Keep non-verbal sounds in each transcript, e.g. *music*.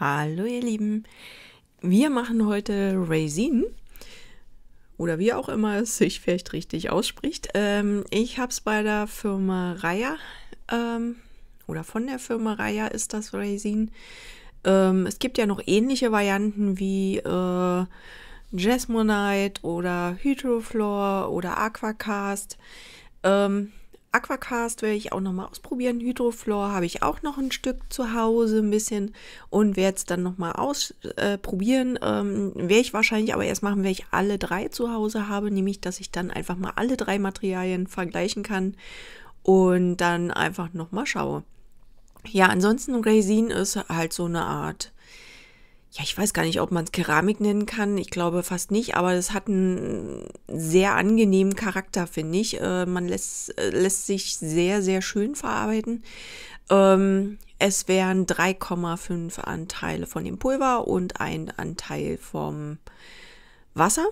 Hallo ihr Lieben, wir machen heute Raisin oder wie auch immer es sich vielleicht richtig ausspricht. Ähm, ich habe es bei der Firma Raya ähm, oder von der Firma Raya ist das Raisin. Ähm, es gibt ja noch ähnliche Varianten wie äh, Jasmonite oder Hydroflor oder Aquacast. Ähm, Aquacast werde ich auch nochmal ausprobieren. Hydroflor habe ich auch noch ein Stück zu Hause, ein bisschen. Und werde es dann nochmal ausprobieren. Äh, ähm, werde ich wahrscheinlich aber erst machen, wenn ich alle drei zu Hause habe. Nämlich, dass ich dann einfach mal alle drei Materialien vergleichen kann. Und dann einfach nochmal schaue. Ja, ansonsten Raisin ist halt so eine Art ja, ich weiß gar nicht, ob man es Keramik nennen kann. Ich glaube fast nicht, aber es hat einen sehr angenehmen Charakter, finde ich. Äh, man lässt, äh, lässt sich sehr, sehr schön verarbeiten. Ähm, es wären 3,5 Anteile von dem Pulver und ein Anteil vom Wasser.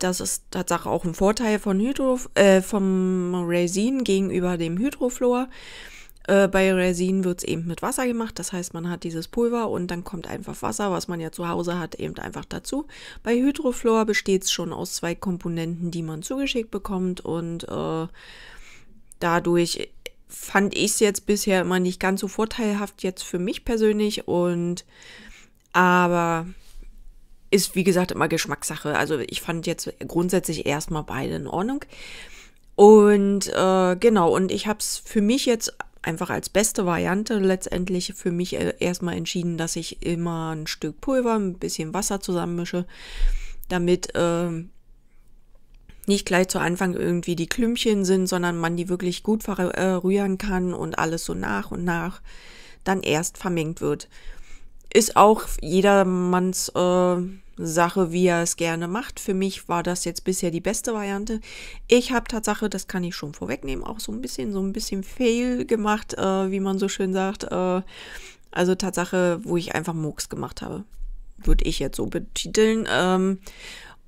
Das ist tatsächlich auch ein Vorteil von Hydro, äh, vom Resin gegenüber dem Hydroflor. Äh, bei Resin wird es eben mit Wasser gemacht, das heißt, man hat dieses Pulver und dann kommt einfach Wasser, was man ja zu Hause hat, eben einfach dazu. Bei Hydroflor besteht es schon aus zwei Komponenten, die man zugeschickt bekommt und äh, dadurch fand ich es jetzt bisher immer nicht ganz so vorteilhaft jetzt für mich persönlich und aber ist wie gesagt immer Geschmackssache. Also ich fand jetzt grundsätzlich erstmal beide in Ordnung. Und äh, genau, und ich habe es für mich jetzt einfach als beste Variante letztendlich für mich äh, erstmal entschieden, dass ich immer ein Stück Pulver, ein bisschen Wasser zusammenmische, damit ähm, nicht gleich zu Anfang irgendwie die Klümpchen sind, sondern man die wirklich gut verrühren äh, kann und alles so nach und nach dann erst vermengt wird ist auch jedermanns äh, Sache, wie er es gerne macht. Für mich war das jetzt bisher die beste Variante. Ich habe Tatsache, das kann ich schon vorwegnehmen, auch so ein bisschen, so ein bisschen Fail gemacht, äh, wie man so schön sagt. Äh, also Tatsache, wo ich einfach Murks gemacht habe. Würde ich jetzt so betiteln. Ähm,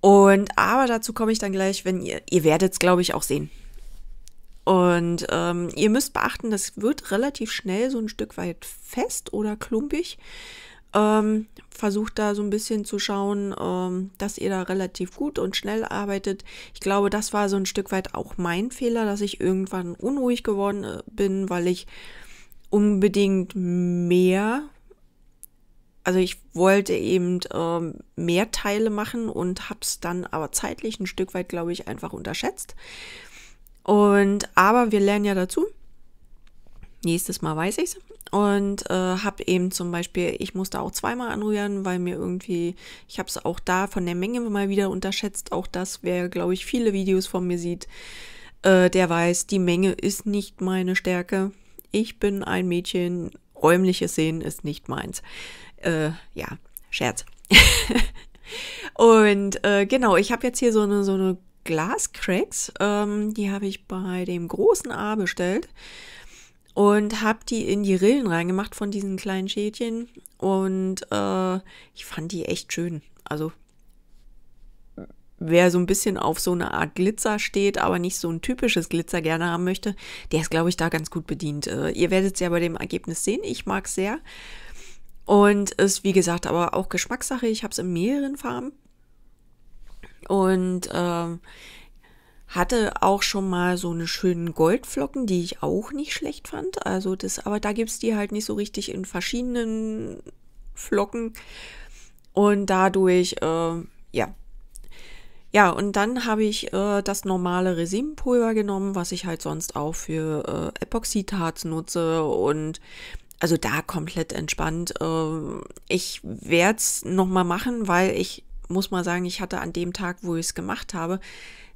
und aber dazu komme ich dann gleich, wenn ihr, ihr werdet es, glaube ich, auch sehen. Und ähm, ihr müsst beachten, das wird relativ schnell so ein Stück weit fest oder klumpig. Ähm, versucht da so ein bisschen zu schauen, ähm, dass ihr da relativ gut und schnell arbeitet. Ich glaube, das war so ein Stück weit auch mein Fehler, dass ich irgendwann unruhig geworden äh, bin, weil ich unbedingt mehr, also ich wollte eben ähm, mehr Teile machen und habe es dann aber zeitlich ein Stück weit, glaube ich, einfach unterschätzt. Und aber wir lernen ja dazu nächstes Mal weiß ich es. Und äh, habe eben zum Beispiel, ich musste auch zweimal anrühren, weil mir irgendwie, ich habe es auch da von der Menge mal wieder unterschätzt. Auch das, wer, glaube ich, viele Videos von mir sieht, äh, der weiß, die Menge ist nicht meine Stärke. Ich bin ein Mädchen, räumliches Sehen ist nicht meins. Äh, ja, Scherz. *laughs* Und äh, genau, ich habe jetzt hier so eine, so eine Glascracks. Ähm, die habe ich bei dem großen A bestellt und habe die in die Rillen reingemacht von diesen kleinen Schädchen und äh, ich fand die echt schön. Also wer so ein bisschen auf so eine Art Glitzer steht, aber nicht so ein typisches Glitzer gerne haben möchte, der ist, glaube ich, da ganz gut bedient. Äh, ihr werdet es ja bei dem Ergebnis sehen. Ich mag es sehr. Und ist, wie gesagt, aber auch Geschmackssache. Ich habe es in mehreren Farben. Und äh, hatte auch schon mal so eine schönen Goldflocken, die ich auch nicht schlecht fand. Also das, aber da gibt es die halt nicht so richtig in verschiedenen Flocken. Und dadurch, äh, ja. Ja, und dann habe ich äh, das normale Resinpulver genommen, was ich halt sonst auch für äh, Epoxidharz nutze und also da komplett entspannt. Äh, ich werde es nochmal machen, weil ich muss mal sagen, ich hatte an dem Tag, wo ich es gemacht habe,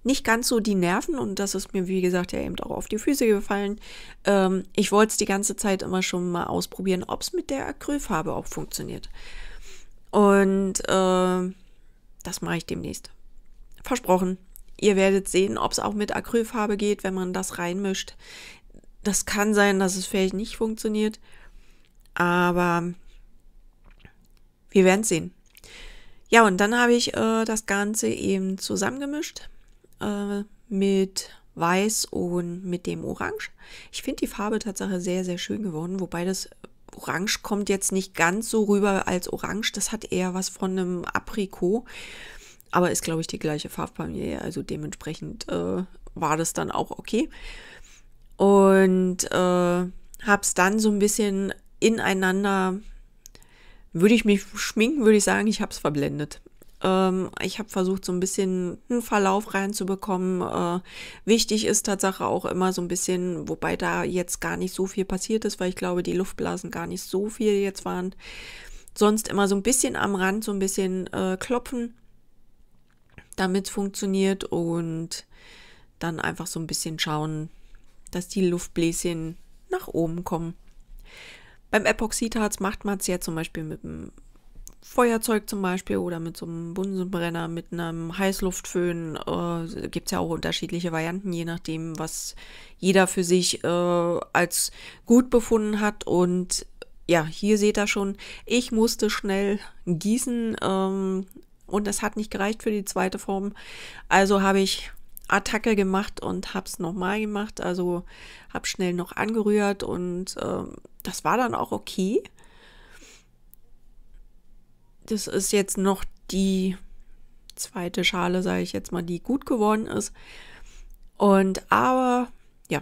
nicht ganz so die Nerven und das ist mir, wie gesagt, ja eben auch auf die Füße gefallen. Ähm, ich wollte es die ganze Zeit immer schon mal ausprobieren, ob es mit der Acrylfarbe auch funktioniert. Und äh, das mache ich demnächst. Versprochen. Ihr werdet sehen, ob es auch mit Acrylfarbe geht, wenn man das reinmischt. Das kann sein, dass es vielleicht nicht funktioniert, aber wir werden es sehen. Ja, und dann habe ich äh, das Ganze eben zusammengemischt äh, mit Weiß und mit dem Orange. Ich finde die Farbe tatsächlich sehr, sehr schön geworden, wobei das Orange kommt jetzt nicht ganz so rüber als Orange. Das hat eher was von einem Aprikot, aber ist, glaube ich, die gleiche Farbfamilie. Also dementsprechend äh, war das dann auch okay. Und äh, habe es dann so ein bisschen ineinander, würde ich mich schminken, würde ich sagen, ich habe es verblendet. Ähm, ich habe versucht, so ein bisschen einen Verlauf reinzubekommen. Äh, wichtig ist Tatsache auch immer so ein bisschen, wobei da jetzt gar nicht so viel passiert ist, weil ich glaube, die Luftblasen gar nicht so viel jetzt waren. Sonst immer so ein bisschen am Rand, so ein bisschen äh, klopfen, damit es funktioniert und dann einfach so ein bisschen schauen, dass die Luftbläschen nach oben kommen. Beim Epoxidharz macht man es ja zum Beispiel mit dem Feuerzeug zum Beispiel oder mit so einem Bunsenbrenner, mit einem Heißluftföhn. Äh, Gibt es ja auch unterschiedliche Varianten, je nachdem, was jeder für sich äh, als gut befunden hat. Und ja, hier seht ihr schon, ich musste schnell gießen ähm, und das hat nicht gereicht für die zweite Form. Also habe ich Attacke gemacht und habe es nochmal gemacht. Also habe schnell noch angerührt und äh, das war dann auch okay. Das ist jetzt noch die zweite Schale, sage ich jetzt mal, die gut geworden ist. Und aber ja,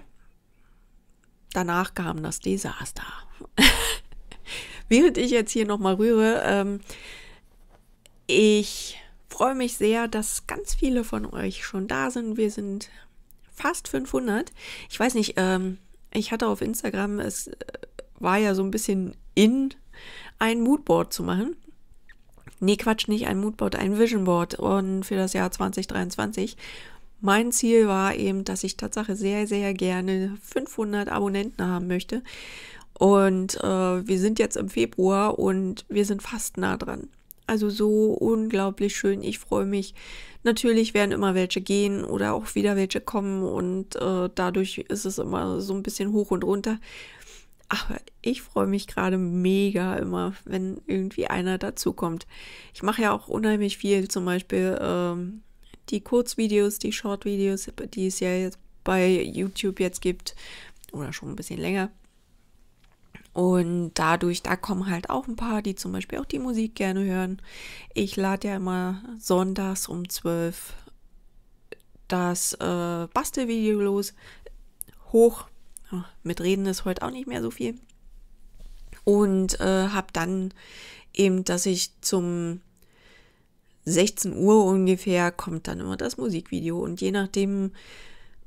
danach kam das Desaster. *laughs* Während ich jetzt hier nochmal rühre, ähm, ich freue mich sehr, dass ganz viele von euch schon da sind. Wir sind fast 500. Ich weiß nicht, ähm, ich hatte auf Instagram, es äh, war ja so ein bisschen in, ein Moodboard zu machen nee, Quatsch, nicht ein Moodboard, ein Visionboard und für das Jahr 2023. Mein Ziel war eben, dass ich Tatsache sehr, sehr gerne 500 Abonnenten haben möchte. Und äh, wir sind jetzt im Februar und wir sind fast nah dran. Also so unglaublich schön. Ich freue mich. Natürlich werden immer welche gehen oder auch wieder welche kommen und äh, dadurch ist es immer so ein bisschen hoch und runter. Aber ich freue mich gerade mega immer, wenn irgendwie einer dazukommt. Ich mache ja auch unheimlich viel, zum Beispiel ähm, die Kurzvideos, die Shortvideos, die es ja jetzt bei YouTube jetzt gibt oder schon ein bisschen länger. Und dadurch, da kommen halt auch ein paar, die zum Beispiel auch die Musik gerne hören. Ich lade ja immer sonntags um 12 das äh, Bastelvideo los hoch mit Reden ist heute auch nicht mehr so viel. Und äh, habe dann eben, dass ich zum 16 Uhr ungefähr kommt dann immer das Musikvideo. Und je nachdem,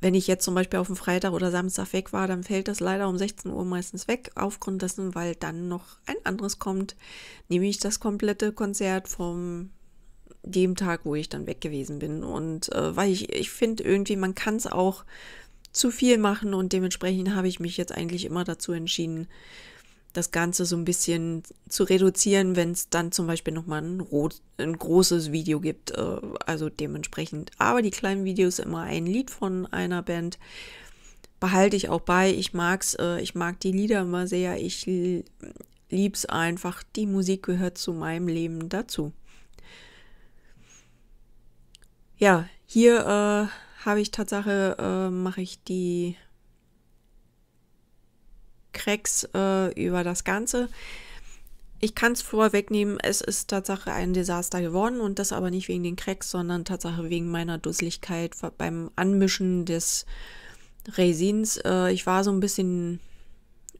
wenn ich jetzt zum Beispiel auf dem Freitag oder Samstag weg war, dann fällt das leider um 16 Uhr meistens weg, aufgrund dessen, weil dann noch ein anderes kommt, nämlich das komplette Konzert vom dem Tag, wo ich dann weg gewesen bin. Und äh, weil ich, ich finde irgendwie, man kann es auch zu viel machen und dementsprechend habe ich mich jetzt eigentlich immer dazu entschieden, das Ganze so ein bisschen zu reduzieren, wenn es dann zum Beispiel nochmal ein, ein großes Video gibt. Äh, also dementsprechend. Aber die kleinen Videos immer ein Lied von einer Band behalte ich auch bei. Ich mag es. Äh, ich mag die Lieder immer sehr. Ich liebe es einfach. Die Musik gehört zu meinem Leben dazu. Ja, hier äh, habe ich Tatsache, äh, mache ich die Cracks äh, über das Ganze. Ich kann es vorwegnehmen, es ist Tatsache ein Desaster geworden und das aber nicht wegen den Cracks, sondern Tatsache wegen meiner Dusseligkeit beim Anmischen des Resins. Äh, ich war so ein bisschen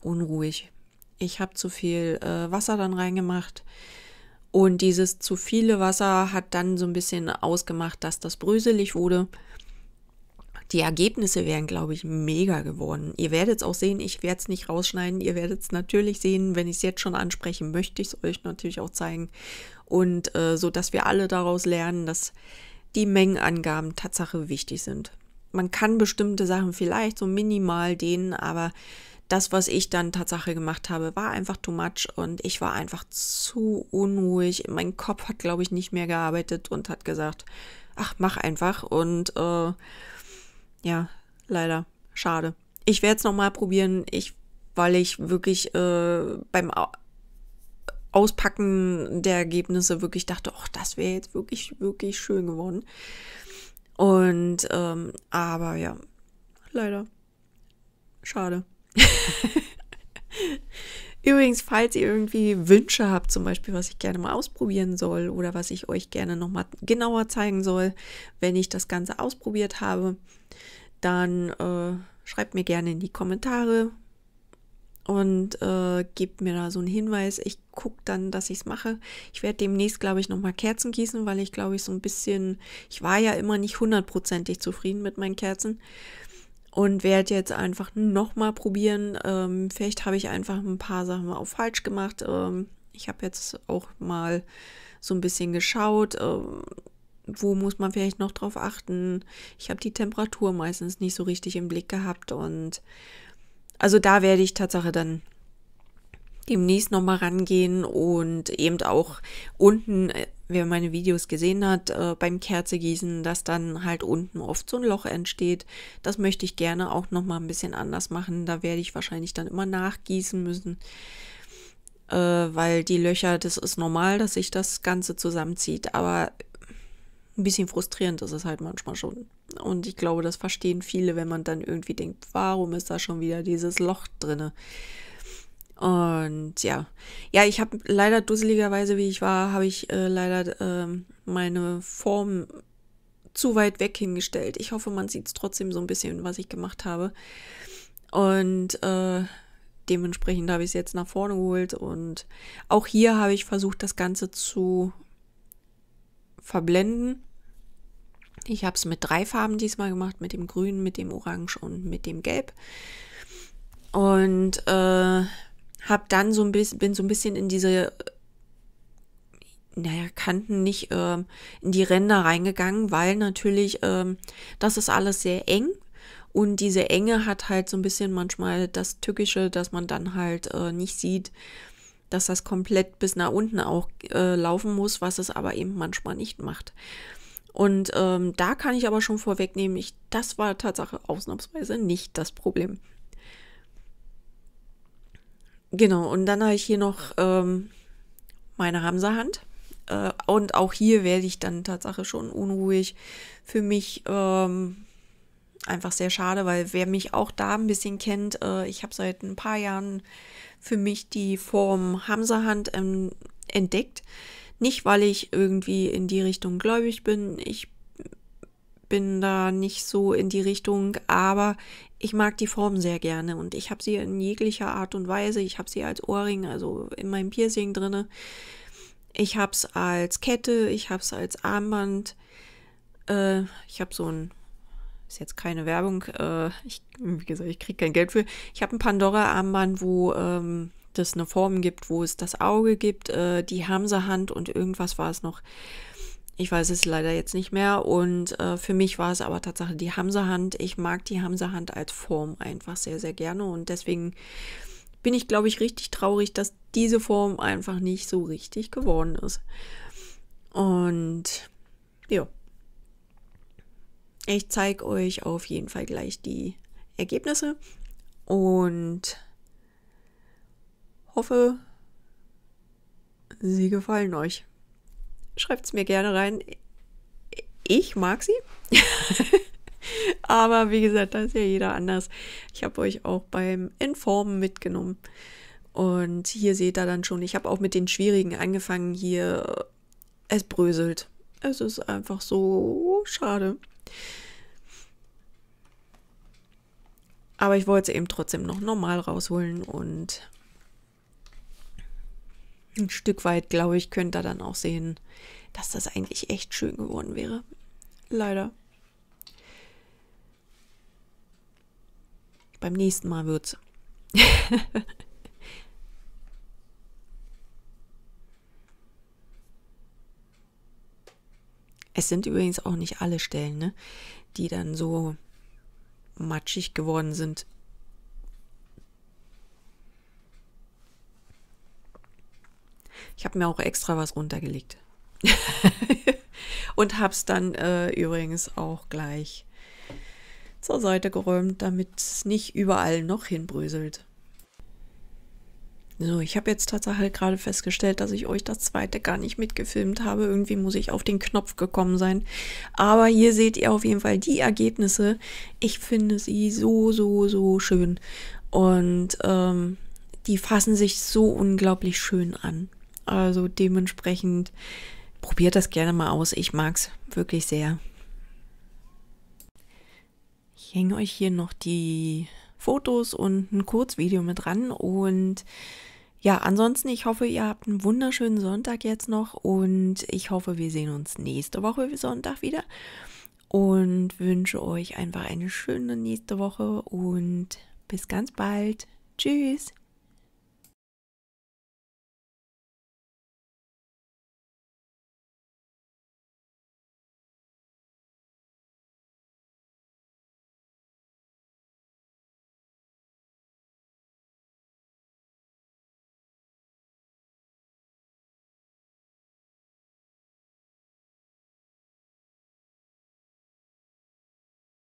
unruhig. Ich habe zu viel äh, Wasser dann reingemacht und dieses zu viele Wasser hat dann so ein bisschen ausgemacht, dass das bröselig wurde. Die Ergebnisse wären, glaube ich, mega geworden. Ihr werdet es auch sehen, ich werde es nicht rausschneiden. Ihr werdet es natürlich sehen. Wenn ich es jetzt schon anspreche, möchte, ich es euch natürlich auch zeigen. Und äh, so, dass wir alle daraus lernen, dass die Mengenangaben Tatsache wichtig sind. Man kann bestimmte Sachen vielleicht so minimal dehnen, aber das, was ich dann Tatsache gemacht habe, war einfach too much und ich war einfach zu unruhig. Mein Kopf hat, glaube ich, nicht mehr gearbeitet und hat gesagt, ach, mach einfach und äh, ja, leider. Schade. Ich werde es nochmal probieren, ich, weil ich wirklich äh, beim Auspacken der Ergebnisse wirklich dachte, ach, das wäre jetzt wirklich, wirklich schön geworden. Und, ähm, aber ja, leider. Schade. *laughs* Übrigens, falls ihr irgendwie Wünsche habt, zum Beispiel, was ich gerne mal ausprobieren soll oder was ich euch gerne nochmal genauer zeigen soll, wenn ich das Ganze ausprobiert habe, dann äh, schreibt mir gerne in die Kommentare und äh, gebt mir da so einen Hinweis. Ich gucke dann, dass ich es mache. Ich werde demnächst, glaube ich, nochmal Kerzen gießen, weil ich, glaube ich, so ein bisschen, ich war ja immer nicht hundertprozentig zufrieden mit meinen Kerzen und werde jetzt einfach nochmal probieren. Ähm, vielleicht habe ich einfach ein paar Sachen auch falsch gemacht. Ähm, ich habe jetzt auch mal so ein bisschen geschaut, ähm, wo muss man vielleicht noch drauf achten. Ich habe die Temperatur meistens nicht so richtig im Blick gehabt und also da werde ich Tatsache dann demnächst nochmal rangehen und eben auch unten, äh, wer meine Videos gesehen hat, äh, beim Kerzegießen, dass dann halt unten oft so ein Loch entsteht. Das möchte ich gerne auch nochmal ein bisschen anders machen. Da werde ich wahrscheinlich dann immer nachgießen müssen, äh, weil die Löcher, das ist normal, dass sich das Ganze zusammenzieht, aber ein bisschen frustrierend ist es halt manchmal schon. Und ich glaube, das verstehen viele, wenn man dann irgendwie denkt, warum ist da schon wieder dieses Loch drinne? Und ja, ja, ich habe leider dusseligerweise, wie ich war, habe ich äh, leider äh, meine Form zu weit weg hingestellt. Ich hoffe, man sieht es trotzdem so ein bisschen, was ich gemacht habe. Und äh, dementsprechend habe ich es jetzt nach vorne geholt. Und auch hier habe ich versucht, das Ganze zu verblenden. Ich habe es mit drei Farben diesmal gemacht, mit dem Grün, mit dem Orange und mit dem Gelb. Und äh, hab dann so ein bisschen, bin so ein bisschen in diese, äh, naja, Kanten nicht ähm, in die Ränder reingegangen, weil natürlich ähm, das ist alles sehr eng. Und diese Enge hat halt so ein bisschen manchmal das Tückische, dass man dann halt äh, nicht sieht, dass das komplett bis nach unten auch äh, laufen muss, was es aber eben manchmal nicht macht. Und ähm, da kann ich aber schon vorwegnehmen, ich, das war Tatsache ausnahmsweise nicht das Problem. Genau, und dann habe ich hier noch ähm, meine Hamsa-Hand. Äh, und auch hier werde ich dann Tatsache schon unruhig. Für mich ähm, einfach sehr schade, weil wer mich auch da ein bisschen kennt, äh, ich habe seit ein paar Jahren für mich die Form Hamsa-Hand ähm, entdeckt. Nicht, weil ich irgendwie in die Richtung gläubig bin. Ich bin da nicht so in die Richtung, aber ich mag die Form sehr gerne und ich habe sie in jeglicher Art und Weise. Ich habe sie als Ohrring, also in meinem Piercing drinne. Ich habe es als Kette, ich habe es als Armband. Äh, ich habe so ein, ist jetzt keine Werbung, äh, ich, wie gesagt, ich kriege kein Geld für. Ich habe ein Pandora-Armband, wo ähm, das eine Form gibt, wo es das Auge gibt, äh, die Hamse-Hand und irgendwas war es noch. Ich weiß es leider jetzt nicht mehr. Und äh, für mich war es aber Tatsache die Hamsehand. Ich mag die Hamsehand als Form einfach sehr, sehr gerne. Und deswegen bin ich, glaube ich, richtig traurig, dass diese Form einfach nicht so richtig geworden ist. Und ja. Ich zeige euch auf jeden Fall gleich die Ergebnisse und hoffe, sie gefallen euch schreibt es mir gerne rein. Ich mag sie. *laughs* Aber wie gesagt, da ist ja jeder anders. Ich habe euch auch beim Informen mitgenommen. Und hier seht ihr dann schon, ich habe auch mit den schwierigen angefangen. Hier, äh, es bröselt. Es ist einfach so schade. Aber ich wollte es eben trotzdem noch normal rausholen und ein Stück weit, glaube ich, könnt ihr dann auch sehen, dass das eigentlich echt schön geworden wäre. Leider. Beim nächsten Mal wird's. *laughs* es sind übrigens auch nicht alle Stellen, ne, die dann so matschig geworden sind. Ich habe mir auch extra was runtergelegt. *laughs* und habe es dann äh, übrigens auch gleich zur Seite geräumt, damit es nicht überall noch hinbröselt. So, ich habe jetzt tatsächlich gerade festgestellt, dass ich euch das zweite gar nicht mitgefilmt habe. Irgendwie muss ich auf den Knopf gekommen sein. Aber hier seht ihr auf jeden Fall die Ergebnisse. Ich finde sie so, so, so schön. Und ähm, die fassen sich so unglaublich schön an. Also dementsprechend probiert das gerne mal aus. Ich mag es wirklich sehr. Ich hänge euch hier noch die Fotos und ein Kurzvideo mit dran. Und ja, ansonsten, ich hoffe, ihr habt einen wunderschönen Sonntag jetzt noch und ich hoffe, wir sehen uns nächste Woche Sonntag wieder. Und wünsche euch einfach eine schöne nächste Woche und bis ganz bald. Tschüss.